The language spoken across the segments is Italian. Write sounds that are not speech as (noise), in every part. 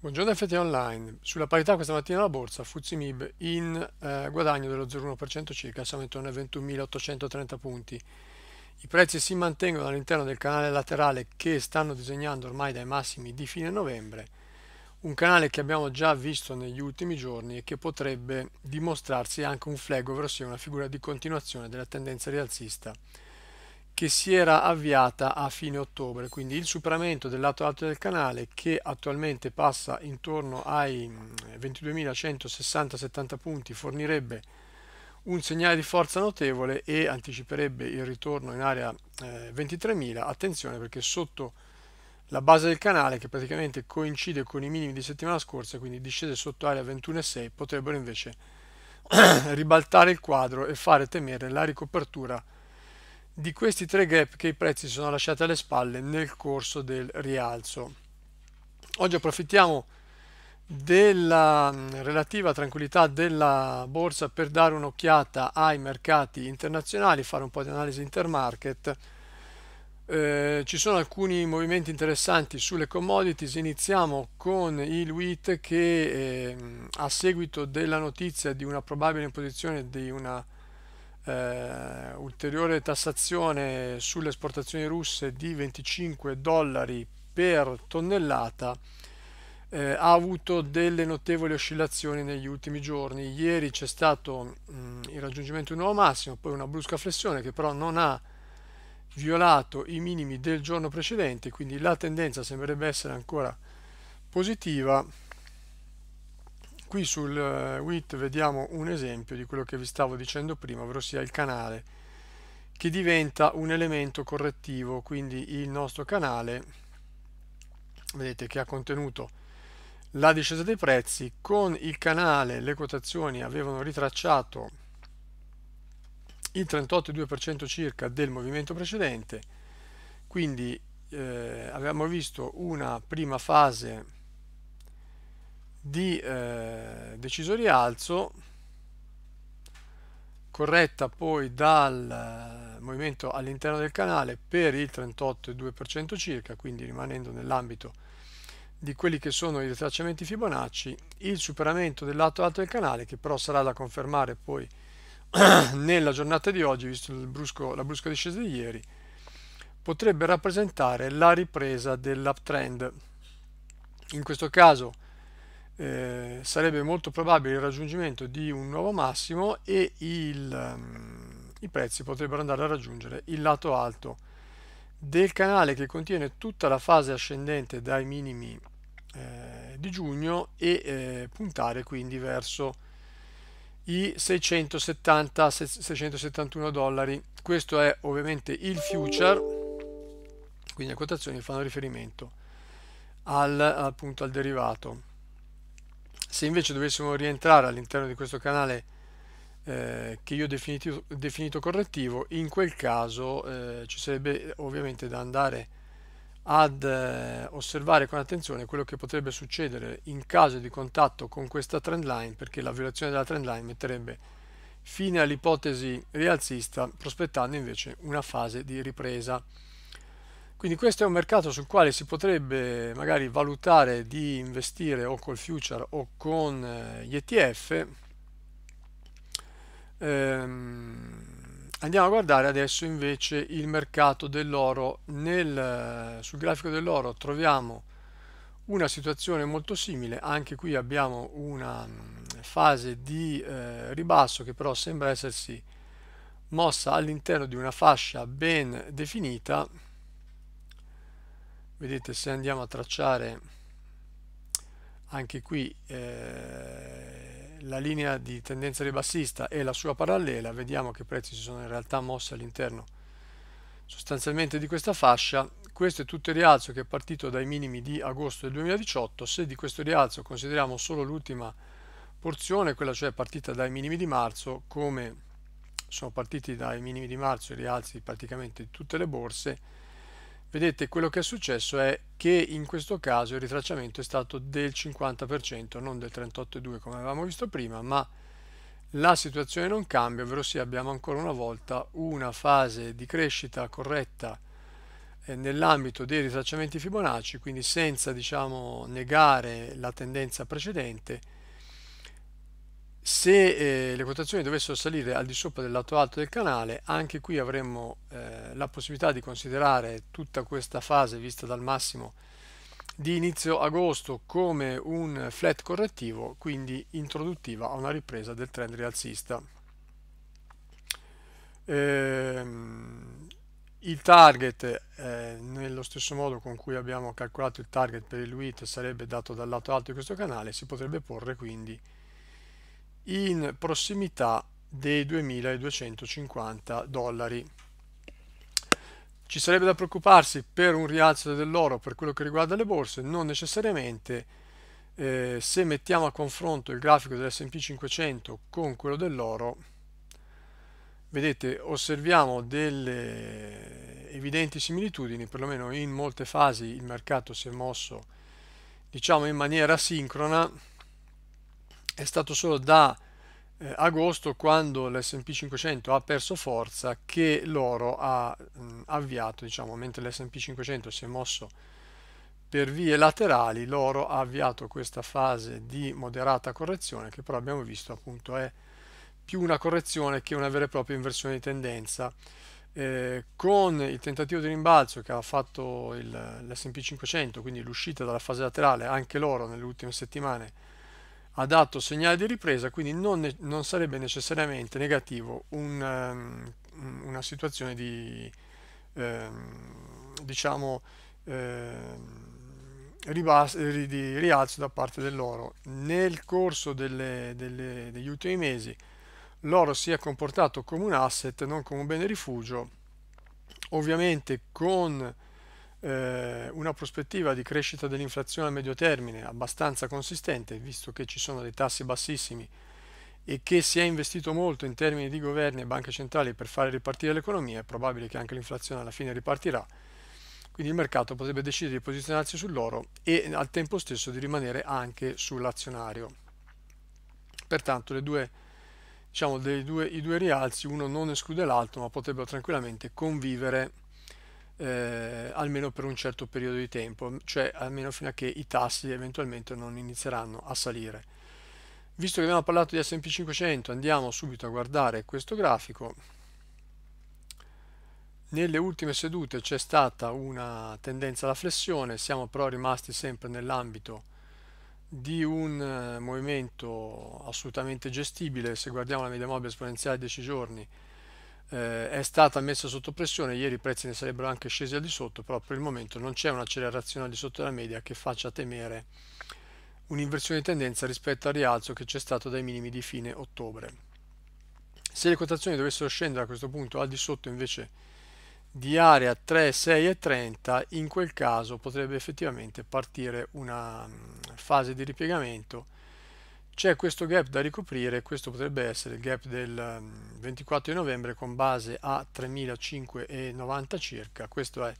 Buongiorno FT Online, sulla parità questa mattina la borsa Fuzzi Mib in eh, guadagno dello 0,1% circa, siamo intorno ai 21.830 punti. I prezzi si mantengono all'interno del canale laterale che stanno disegnando ormai dai massimi di fine novembre, un canale che abbiamo già visto negli ultimi giorni e che potrebbe dimostrarsi anche un flag, ovvero sia una figura di continuazione della tendenza rialzista che si era avviata a fine ottobre, quindi il superamento del lato alto del canale che attualmente passa intorno ai 22.160-70 mm, punti fornirebbe un segnale di forza notevole e anticiperebbe il ritorno in area eh, 23.000, attenzione perché sotto la base del canale che praticamente coincide con i minimi di settimana scorsa, quindi discese sotto area 21.6, potrebbero invece (clears throat) ribaltare il quadro e fare temere la ricopertura di questi tre gap che i prezzi sono lasciati alle spalle nel corso del rialzo. Oggi approfittiamo della relativa tranquillità della borsa per dare un'occhiata ai mercati internazionali, fare un po' di analisi intermarket. Eh, ci sono alcuni movimenti interessanti sulle commodities. Iniziamo con il WIT che eh, a seguito della notizia di una probabile imposizione di una eh, ulteriore tassazione sulle esportazioni russe di 25 dollari per tonnellata eh, ha avuto delle notevoli oscillazioni negli ultimi giorni. Ieri c'è stato mh, mm, il raggiungimento di un nuovo massimo, poi una brusca flessione che però non ha violato i minimi del giorno precedente, quindi la tendenza sembrerebbe essere ancora positiva qui sul eh, WIT vediamo un esempio di quello che vi stavo dicendo prima, ovvero sia il canale che diventa un elemento correttivo, quindi il nostro canale, vedete che ha contenuto la discesa dei prezzi, con il canale le quotazioni avevano ritracciato il 38,2% circa del movimento precedente, quindi eh, abbiamo visto una prima fase di eh, deciso rialzo corretta poi dal eh, movimento all'interno del canale per il 38,2% circa quindi rimanendo nell'ambito di quelli che sono i ritracciamenti Fibonacci il superamento del lato alto del canale che però sarà da confermare poi (clears throat) nella giornata di oggi visto brusco, la brusca discesa di ieri potrebbe rappresentare la ripresa dell'uptrend in questo caso eh, sarebbe molto probabile il raggiungimento di un nuovo massimo e il, um, i prezzi potrebbero andare a raggiungere il lato alto del canale che contiene tutta la fase ascendente dai minimi eh, di giugno e eh, puntare quindi verso i 670 671 dollari questo è ovviamente il future quindi le quotazioni fanno riferimento al, appunto, al derivato se invece dovessimo rientrare all'interno di questo canale eh, che io ho definito, definito, correttivo, in quel caso eh, ci sarebbe eh, ovviamente da andare ad eh, osservare con attenzione quello che potrebbe succedere in caso di contatto con questa trend line perché la violazione della trend line metterebbe fine all'ipotesi rialzista prospettando invece una fase di ripresa. Quindi questo è un mercato sul quale si potrebbe magari valutare di investire o col future o con eh, gli ETF. Ehm, andiamo a guardare adesso invece il mercato dell'oro. Eh, sul grafico dell'oro troviamo una situazione molto simile, anche qui abbiamo una mm, fase di eh, ribasso che però sembra essersi mossa all'interno di una fascia ben definita vedete se andiamo a tracciare anche qui eh, la linea di tendenza ribassista e la sua parallela vediamo che i prezzi si sono in realtà mossi all'interno sostanzialmente di questa fascia questo è tutto il rialzo che è partito dai minimi di agosto del 2018 se di questo rialzo consideriamo solo l'ultima porzione quella cioè partita dai minimi di marzo come sono partiti dai minimi di marzo i rialzi praticamente di tutte le borse Vedete, quello che è successo è che in questo caso il ritracciamento è stato del 50%, non del 38,2 come avevamo visto prima, ma la situazione non cambia, ovvero sì, abbiamo ancora una volta una fase di crescita corretta eh, nell'ambito dei ritracciamenti Fibonacci, quindi senza diciamo, negare la tendenza precedente, se eh, le quotazioni dovessero salire al di sopra del lato alto del canale anche qui avremmo eh, la possibilità di considerare tutta questa fase vista dal massimo di inizio agosto come un flat correttivo quindi introduttiva a una ripresa del trend rialzista ehm, il target eh, nello stesso modo con cui abbiamo calcolato il target per il WIT sarebbe dato dal lato alto di questo canale si potrebbe porre quindi in prossimità dei 2250 dollari. Ci sarebbe da preoccuparsi per un rialzo dell'oro per quello che riguarda le borse, non necessariamente eh, se mettiamo a confronto il grafico dell'S&P 500 con quello dell'oro, vedete osserviamo delle evidenti similitudini, perlomeno in molte fasi il mercato si è mosso diciamo in maniera sincrona, è stato solo da eh, agosto quando l'S&P 500 ha perso forza che l'oro ha mh, avviato, diciamo, mentre l'S&P 500 si è mosso per vie laterali, l'oro ha avviato questa fase di moderata correzione che però abbiamo visto appunto è più una correzione che una vera e propria inversione di tendenza. Eh, con il tentativo di rimbalzo che ha fatto l'S&P 500, quindi l'uscita dalla fase laterale, anche loro nelle ultime settimane adatto segnale di ripresa, quindi non, non sarebbe necessariamente negativo un, um, una situazione di, um, diciamo, ehm, di rialzo da parte dell'oro. Nel corso delle, delle, degli ultimi mesi l'oro si è comportato come un asset, non come un bene rifugio, ovviamente con eh, una prospettiva di crescita dell'inflazione a medio termine abbastanza consistente, visto che ci sono dei tassi bassissimi e che si è investito molto in termini di governi e banche centrali per fare ripartire l'economia, è probabile che anche l'inflazione alla fine ripartirà. Quindi il mercato potrebbe decidere di posizionarsi sull'oro e al tempo stesso di rimanere anche sull'azionario. Pertanto le due diciamo, due, i due rialzi, uno non esclude l'altro, ma potrebbero tranquillamente convivere eh, almeno per un certo periodo di tempo, cioè almeno fino a che i tassi eventualmente non inizieranno a salire. Visto che abbiamo parlato di S&P 500 andiamo subito a guardare questo grafico. Nelle ultime sedute c'è stata una tendenza alla flessione, siamo però rimasti sempre nell'ambito di un eh, movimento assolutamente gestibile, se guardiamo la media mobile esponenziale di 10 giorni eh, è stata messa sotto pressione, ieri i prezzi ne sarebbero anche scesi al di sotto, però per il momento non c'è un'accelerazione al di sotto della media che faccia temere un'inversione di tendenza rispetto al rialzo che c'è stato dai minimi di fine ottobre. Se le quotazioni dovessero scendere a questo punto al di sotto invece di area 3, 6 e 30, in quel caso potrebbe effettivamente partire una mm, fase di ripiegamento c'è questo gap da ricoprire, questo potrebbe essere il gap del 24 mm, di novembre con base a 3.590 circa, questo è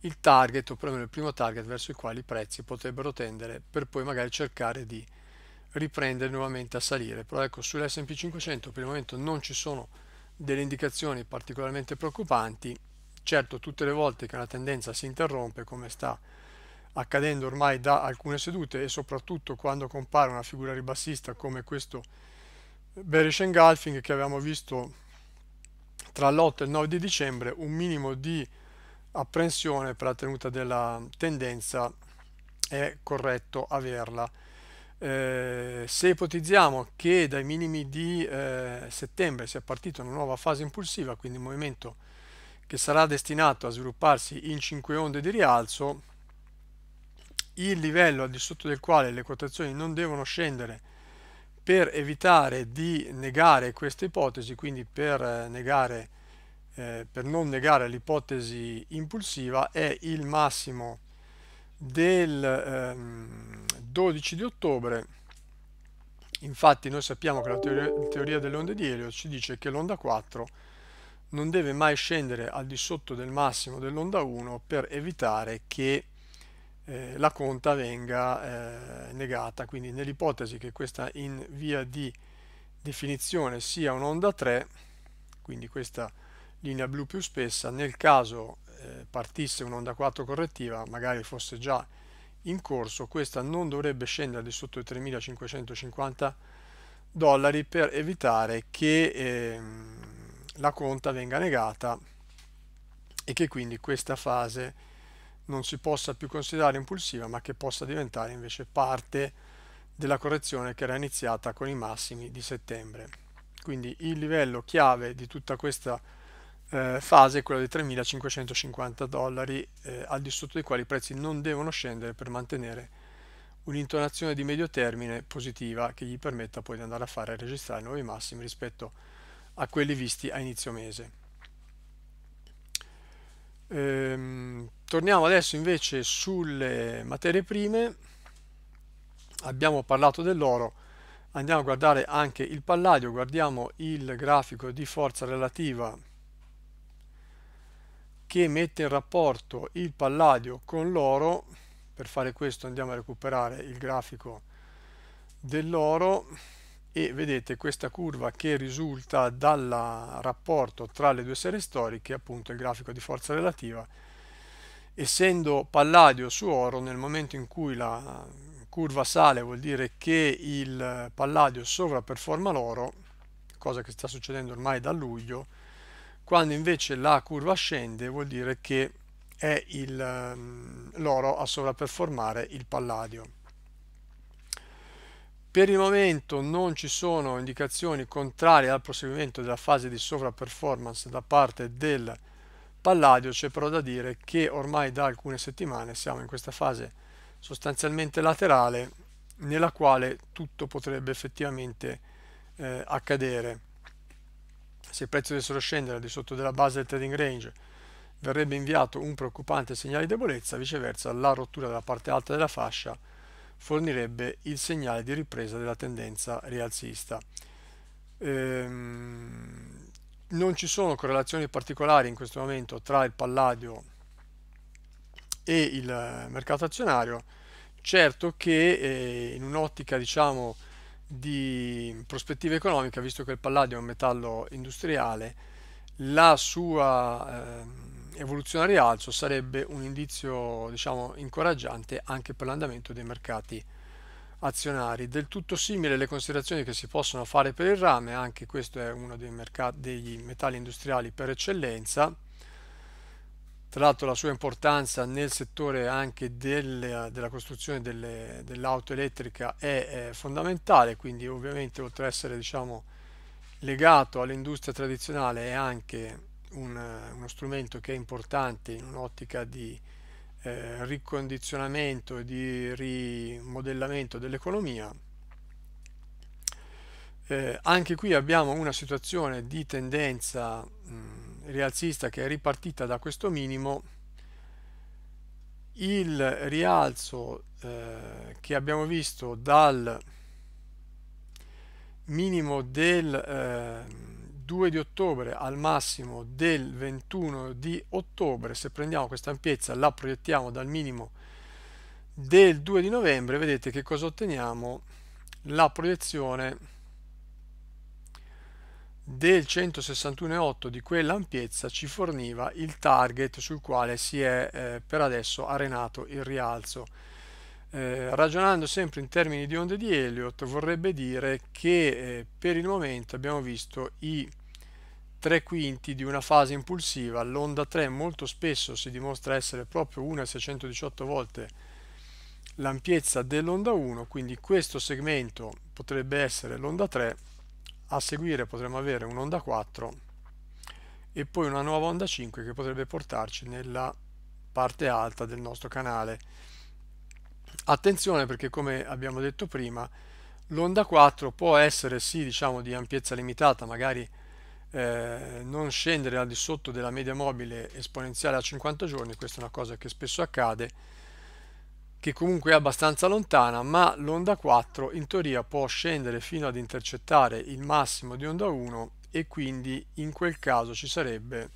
il target o perlomeno il primo target verso il quale i prezzi potrebbero tendere per poi magari cercare di riprendere nuovamente a salire, però ecco sull'S&P 500 per il momento non ci sono delle indicazioni particolarmente preoccupanti, certo tutte le volte che una tendenza si interrompe come sta accadendo ormai da alcune sedute e soprattutto quando compare una figura ribassista come questo bearish engulfing che abbiamo visto tra l'8 e il 9 di dicembre un minimo di apprensione per la tenuta della tendenza è corretto averla eh, se ipotizziamo che dai minimi di eh, settembre sia partita una nuova fase impulsiva quindi un movimento che sarà destinato a svilupparsi in 5 onde di rialzo il livello al di sotto del quale le quotazioni non devono scendere per evitare di negare questa ipotesi, quindi per, eh, negare, eh, per non negare l'ipotesi impulsiva, è il massimo del ehm, 12 di ottobre. Infatti noi sappiamo che la teoria, teoria delle onde di Elio ci dice che l'onda 4 non deve mai scendere al di sotto del massimo dell'onda 1 per evitare che eh, la conta venga eh, negata. Quindi nell'ipotesi che questa in via di definizione sia un'onda 3, quindi questa linea blu più spessa, nel caso eh, partisse un'onda 4 correttiva, magari fosse già in corso, questa non dovrebbe scendere di sotto i 3550 dollari per evitare che ehm, la conta venga negata e che quindi questa fase non si possa più considerare impulsiva ma che possa diventare invece parte della correzione che era iniziata con i massimi di settembre. Quindi il livello chiave di tutta questa eh, fase è quello dei 3.550 dollari eh, al di sotto dei quali i prezzi non devono scendere per mantenere un'intonazione di medio termine positiva che gli permetta poi di andare a fare e registrare nuovi massimi rispetto a quelli visti a inizio mese. Ehm, torniamo adesso invece sulle materie prime. Abbiamo parlato dell'oro, andiamo a guardare anche il palladio, guardiamo il grafico di forza relativa che mette in rapporto il palladio con l'oro. Per fare questo andiamo a recuperare il grafico dell'oro e vedete questa curva che risulta dal rapporto tra le due serie storiche, appunto il grafico di forza relativa, essendo palladio su oro nel momento in cui la curva sale vuol dire che il palladio sovraperforma l'oro, cosa che sta succedendo ormai da luglio, quando invece la curva scende vuol dire che è ehm, l'oro a sovraperformare il palladio. Per il momento non ci sono indicazioni contrarie al proseguimento della fase di sovraperformance da parte del Palladio, c'è però da dire che ormai da alcune settimane siamo in questa fase sostanzialmente laterale nella quale tutto potrebbe effettivamente eh, accadere. Se il prezzo dovessero scendere al di sotto della base del trading range verrebbe inviato un preoccupante segnale di debolezza, viceversa la rottura della parte alta della fascia fornirebbe il segnale di ripresa della tendenza rialzista. Ehm, non ci sono correlazioni particolari in questo momento tra il palladio e il mercato azionario, certo che eh, in un'ottica diciamo di prospettiva economica, visto che il palladio è un metallo industriale, la sua... Eh, evoluzione a rialzo sarebbe un indizio diciamo, incoraggiante anche per l'andamento dei mercati azionari. Del tutto simile le considerazioni che si possono fare per il rame, anche questo è uno dei, mercati, dei metalli industriali per eccellenza, tra l'altro la sua importanza nel settore anche del, della costruzione dell'auto elettrica è, è, fondamentale, quindi ovviamente oltre ad essere diciamo, legato all'industria tradizionale è anche un, uno strumento che è importante in un'ottica di eh, ricondizionamento e di rimodellamento dell'economia. Eh, anche qui abbiamo una situazione di tendenza mh, rialzista che è ripartita da questo minimo. Il rialzo eh, che abbiamo visto dal minimo del ehm, 2 di ottobre al massimo del 21 di ottobre se prendiamo questa ampiezza la proiettiamo dal minimo del 2 di novembre vedete che cosa otteniamo la proiezione del 161,8 di quell'ampiezza ci forniva il target sul quale si è eh, per adesso arenato il rialzo eh, ragionando sempre in termini di onde di Elliott vorrebbe dire che eh, per il momento abbiamo visto i 3 quinti di una fase impulsiva, l'onda 3 molto spesso si dimostra essere proprio 1 a 618 volte l'ampiezza dell'onda 1, quindi questo segmento potrebbe essere l'onda 3, a seguire potremmo avere un'onda 4 e poi una nuova onda 5 che potrebbe portarci nella parte alta del nostro canale. Attenzione perché come abbiamo detto prima, l'onda 4 può essere sì diciamo di ampiezza limitata, magari eh, non scendere al di sotto della media mobile esponenziale a 50 giorni, questa è una cosa che spesso accade, che comunque è abbastanza lontana, ma l'onda 4 in teoria può scendere fino ad intercettare il massimo di onda 1 e quindi in quel caso ci sarebbe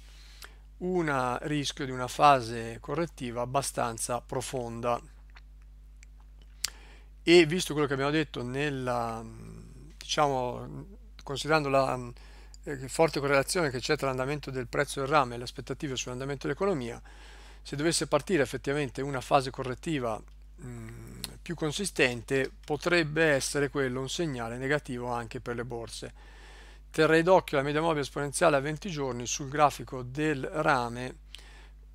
un rischio di una fase correttiva abbastanza profonda e visto quello che abbiamo detto nella, diciamo, considerando la eh, forte correlazione che c'è tra l'andamento del prezzo del rame e le aspettative sull'andamento dell'economia, se dovesse partire effettivamente una fase correttiva mh, mm, più consistente, potrebbe essere quello un segnale negativo anche per le borse. Terrei d'occhio la media mobile esponenziale a 20 giorni sul grafico del rame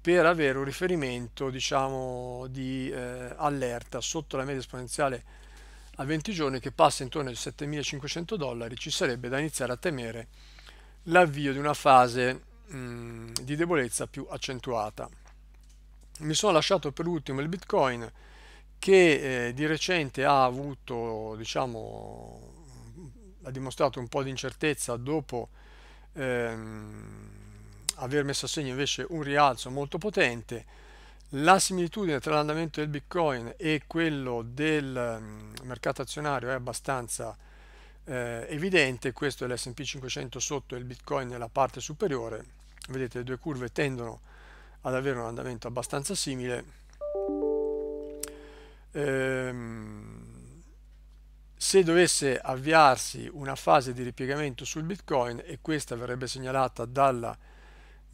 per avere un riferimento diciamo di eh, allerta sotto la media esponenziale a 20 giorni che passa intorno ai 7500 dollari ci sarebbe da iniziare a temere l'avvio di una fase mh, di debolezza più accentuata mi sono lasciato per ultimo il bitcoin che eh, di recente ha avuto diciamo ha dimostrato un po' di incertezza dopo ehm, aver messo a segno invece un rialzo molto potente la similitudine tra l'andamento del bitcoin e quello del mm, mercato azionario è abbastanza eh, evidente questo è l'S&P 500 sotto e il bitcoin nella parte superiore vedete le due curve tendono ad avere un andamento abbastanza simile ehm, se dovesse avviarsi una fase di ripiegamento sul bitcoin e questa verrebbe segnalata dalla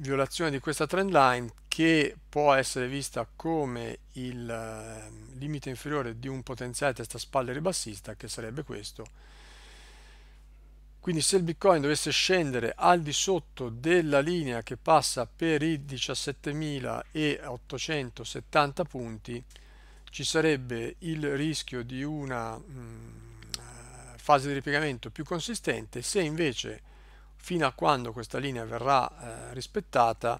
violazione di questa trend line che può essere vista come il ehm, limite inferiore di un potenziale testa spalle ribassista che sarebbe questo quindi se il bitcoin dovesse scendere al di sotto della linea che passa per i 17.870 punti ci sarebbe il rischio di una mh, mm, eh, fase di ripiegamento più consistente se invece fino a quando questa linea verrà eh, rispettata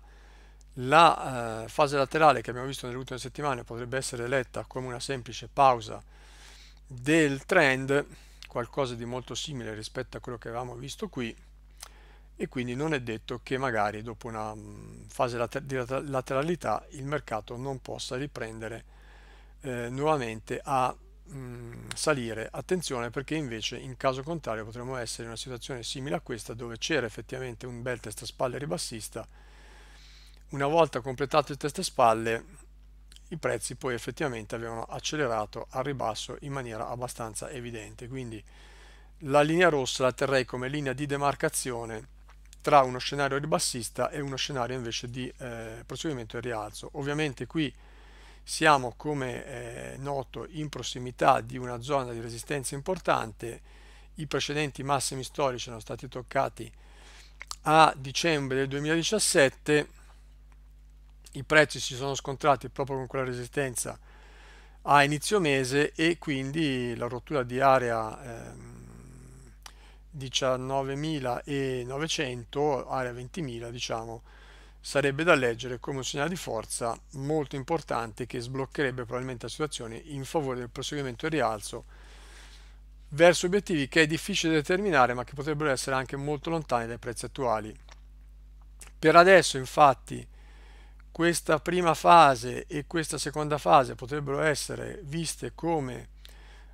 la eh, fase laterale che abbiamo visto nelle ultime settimane potrebbe essere letta come una semplice pausa del trend qualcosa di molto simile rispetto a quello che avevamo visto qui e quindi non è detto che magari dopo una mm, fase later di lateralità il mercato non possa riprendere eh, nuovamente a Mm, salire attenzione perché invece in caso contrario potremmo essere in una situazione simile a questa dove c'era effettivamente un bel testa spalle ribassista una volta completato il testa spalle i prezzi poi effettivamente avevano accelerato al ribasso in maniera abbastanza evidente quindi la linea rossa la terrei come linea di demarcazione tra uno scenario ribassista e uno scenario invece di eh, proseguimento e rialzo ovviamente qui siamo, come eh, noto, in prossimità di una zona di resistenza importante. I precedenti massimi storici sono stati toccati a dicembre del 2017. I prezzi si sono scontrati proprio con quella resistenza a inizio mese e quindi la rottura di area eh, 19.900, area 20.000, diciamo, sarebbe da leggere come un segnale di forza molto importante che sbloccherebbe probabilmente la situazione in favore del proseguimento del rialzo verso obiettivi che è difficile determinare ma che potrebbero essere anche molto lontani dai prezzi attuali. Per adesso infatti questa prima fase e questa seconda fase potrebbero essere viste come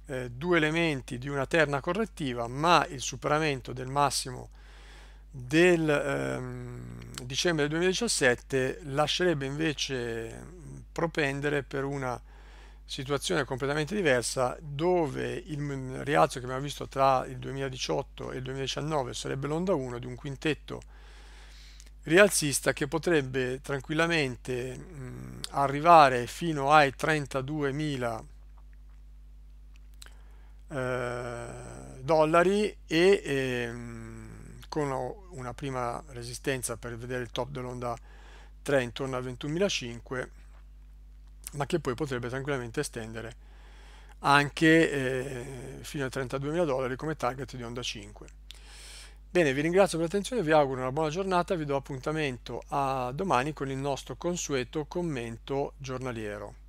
eh, due elementi di una terna correttiva ma il superamento del massimo del ehm, dicembre 2017 lascerebbe invece propendere per una situazione completamente diversa dove il rialzo che abbiamo visto tra il 2018 e il 2019 sarebbe l'onda 1 di un quintetto rialzista che potrebbe tranquillamente mh, arrivare fino ai 32.000 eh, dollari e ehm, con una prima resistenza per vedere il top dell'onda 3 intorno al 21.005 ma che poi potrebbe tranquillamente estendere anche eh, fino a 32.000 dollari come target di onda 5 bene vi ringrazio per l'attenzione vi auguro una buona giornata vi do appuntamento a domani con il nostro consueto commento giornaliero